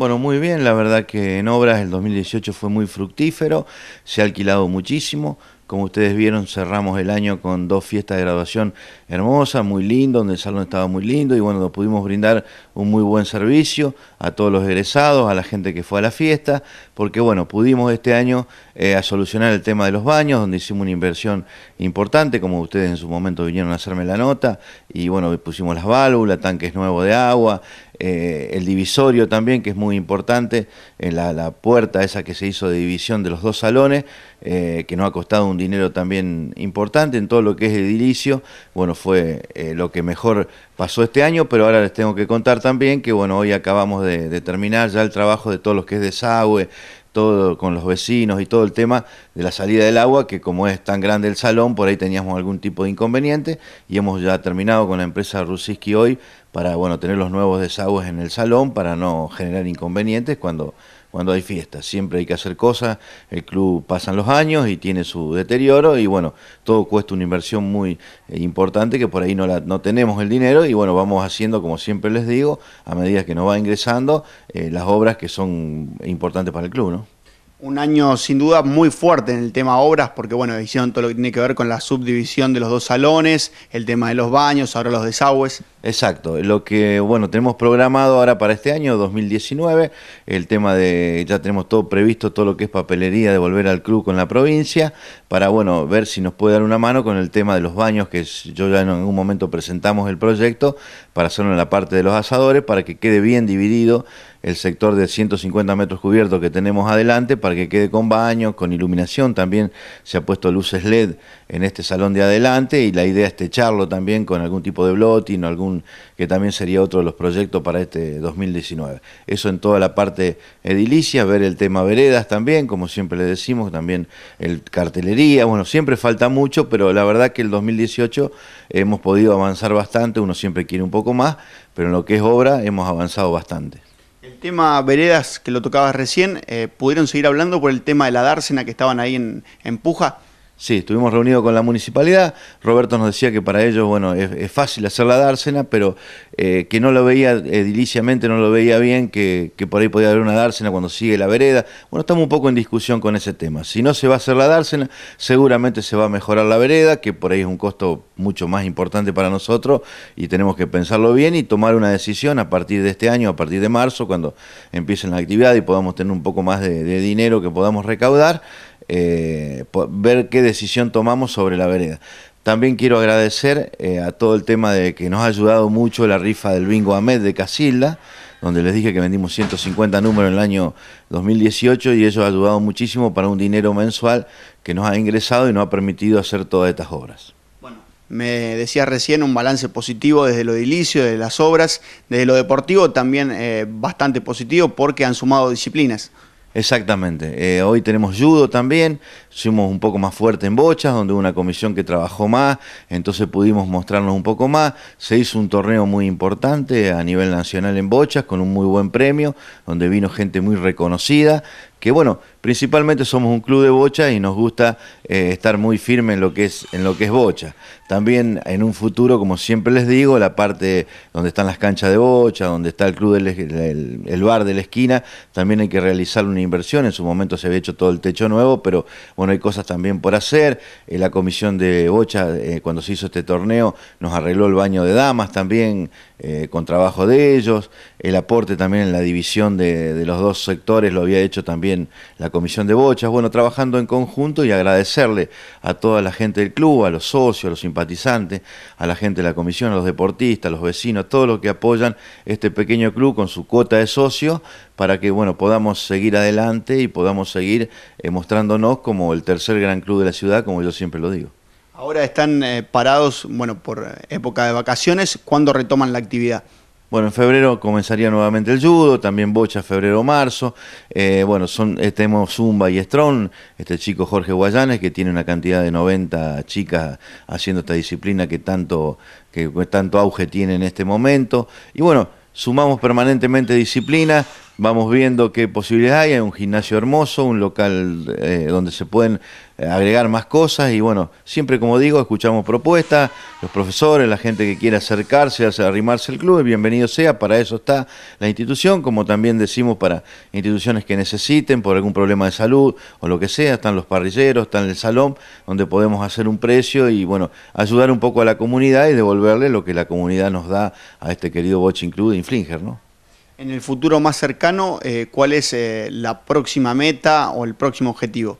Bueno, muy bien, la verdad que en obras el 2018 fue muy fructífero, se ha alquilado muchísimo, como ustedes vieron, cerramos el año con dos fiestas de graduación hermosas, muy lindo, donde el salón estaba muy lindo y bueno, nos pudimos brindar un muy buen servicio a todos los egresados, a la gente que fue a la fiesta, porque bueno, pudimos este año eh, a solucionar el tema de los baños, donde hicimos una inversión importante, como ustedes en su momento vinieron a hacerme la nota, y bueno, pusimos las válvulas, tanques nuevos de agua, eh, el divisorio también, que es muy importante, eh, la, puerta esa que se hizo de división de los dos salones, que no ha costado un dinero también importante en todo lo que es edilicio. Bueno, fue eh, lo que mejor pasó este año, pero ahora les tengo que contar también que, bueno, hoy acabamos de, terminar ya el trabajo de todos los que es desagüe, todo con los vecinos y todo el tema de la salida del agua, que como es tan grande el salón, por ahí teníamos algún tipo de inconveniente y hemos ya terminado con la empresa Rusiski hoy para bueno, tener los nuevos desagües en el salón para no generar inconvenientes cuando cuando hay fiestas. Siempre hay que hacer cosas, el club pasan los años y tiene su deterioro y bueno, todo cuesta una inversión muy eh, importante que por ahí no, tenemos el dinero y bueno, vamos haciendo, como siempre les digo, a medida que nos va ingresando, eh, las obras que son importantes para el club, ¿no? Un año sin duda muy fuerte en el tema obras, porque bueno, hicieron todo lo que tiene que ver con la subdivisión de los dos salones, el tema de los baños, ahora los desagües. Exacto, lo que, bueno, tenemos programado ahora para este año 2019, el tema de, ya tenemos todo previsto, todo lo que es papelería de volver al club con la provincia, para, bueno, ver si nos puede dar una mano con el tema de los baños, que yo ya en algún momento presentamos el proyecto, para hacerlo en la parte de los asadores, para que quede bien dividido el sector de 150 metros cubiertos que tenemos adelante para que quede con baños, con iluminación. También se ha puesto luces LED en este salón de adelante y la idea es techarlo también con algún tipo de blotín o algún que también sería otro de los proyectos para este 2019. Eso en toda la parte edilicia, ver el tema veredas también, como siempre le decimos, también el cartelería, bueno, siempre falta mucho, pero la verdad que el 2018 hemos podido avanzar bastante, uno siempre quiere un poco más, pero en lo que es obra hemos avanzado bastante. El tema veredas que lo tocabas recién, eh, ¿pudieron seguir hablando por el tema de la dársena que estaban ahí en, en Puja? Sí, estuvimos reunidos con la municipalidad. Roberto nos decía que para ellos, bueno, es, fácil hacer la dársena, pero eh, que no lo veía eh, ediliciamente, no lo veía bien, que, por ahí podía haber una dársena cuando sigue la vereda. Bueno, estamos un poco en discusión con ese tema. Si no se va a hacer la dársena, seguramente se va a mejorar la vereda, que por ahí es un costo mucho más importante para nosotros y tenemos que pensarlo bien y tomar una decisión a partir de este año, a partir de marzo, cuando empiecen la actividad y podamos tener un poco más de dinero que podamos recaudar. Eh, ver qué decisión tomamos sobre la vereda. También quiero agradecer eh, a todo el tema de que nos ha ayudado mucho la rifa del Bingo Ahmed de Casilda, donde les dije que vendimos 150 números en el año 2018 y eso ha ayudado muchísimo para un dinero mensual que nos ha ingresado y nos ha permitido hacer todas estas obras. Bueno, me decía recién un balance positivo desde lo edilicio, desde las obras, desde lo deportivo también eh, bastante positivo porque han sumado disciplinas. Exactamente. Eh, hoy tenemos judo también, fuimos un poco más fuerte en bochas, donde hubo una comisión que trabajó más, entonces pudimos mostrarnos un poco más. Se hizo un torneo muy importante a nivel nacional en bochas, con un muy buen premio, donde vino gente muy reconocida que bueno, principalmente somos un club de bocha y nos gusta eh, estar muy firme en lo que es en lo que es bocha. También en un futuro, como siempre les digo, la parte donde están las canchas de bocha, donde está el club el, bar de la esquina, también hay que realizar una inversión. En su momento se había hecho todo el techo nuevo, pero bueno, hay cosas también por hacer. Eh, la comisión de bocha eh, cuando se hizo este torneo nos arregló el baño de damas también eh, con trabajo de ellos, el aporte también en la división de, los dos sectores lo había hecho también la comisión de bochas, bueno, trabajando en conjunto y agradecerle a toda la gente del club, a los socios, a los simpatizantes, a la gente de la comisión, a los deportistas, a los vecinos, a todos los que apoyan este pequeño club con su cuota de socios para que bueno, podamos seguir adelante y podamos seguir eh, mostrándonos como el tercer gran club de la ciudad, como yo siempre lo digo. Ahora están eh, parados, bueno, por eh, época de vacaciones. ¿Cuándo retoman la actividad? Bueno, en febrero comenzaría nuevamente el judo, también bocha febrero-marzo. Eh, bueno, son, tenemos Zumba y Strong, este chico Jorge Guayanes, que tiene una cantidad de 90 chicas haciendo esta disciplina que tanto, que tanto auge tiene en este momento. Y bueno, sumamos permanentemente disciplina, vamos viendo qué posibilidades hay. Hay un gimnasio hermoso, un local eh, donde se pueden eh, agregar más cosas y bueno, siempre como digo, escuchamos propuestas, los profesores, la gente que quiere acercarse, arrimarse al club, bienvenido sea, para eso está la institución, como también decimos para instituciones que necesiten por algún problema de salud o lo que sea, están los parrilleros, están el salón, donde podemos hacer un precio y bueno, ayudar un poco a la comunidad y devolverle lo que la comunidad nos da a este querido Boching Club de Inflinger, ¿no? en el futuro más cercano, eh, ¿cuál es eh, la próxima meta o el próximo objetivo?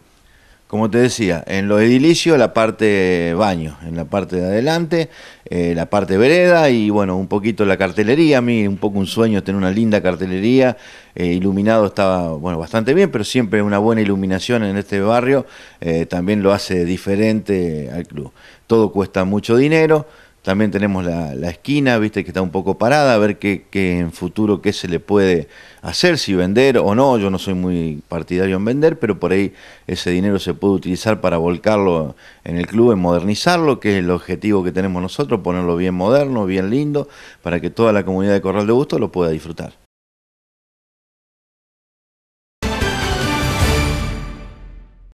Como te decía, en los edilicios la parte baño, en la parte de adelante, eh, la parte vereda y bueno, un poquito la cartelería. A mí un poco un sueño tener una linda cartelería. iluminado estaba bueno, bastante bien, pero siempre una buena iluminación en este barrio también lo hace diferente al club. Todo cuesta mucho dinero, también tenemos la, esquina, viste, que está un poco parada, a ver qué, en futuro qué se le puede hacer, si vender o no. Yo no soy muy partidario en vender, pero por ahí ese dinero se puede utilizar para volcarlo en el club, en modernizarlo, que es el objetivo que tenemos nosotros, ponerlo bien moderno, bien lindo, para que toda la comunidad de Corral de Gusto lo pueda disfrutar.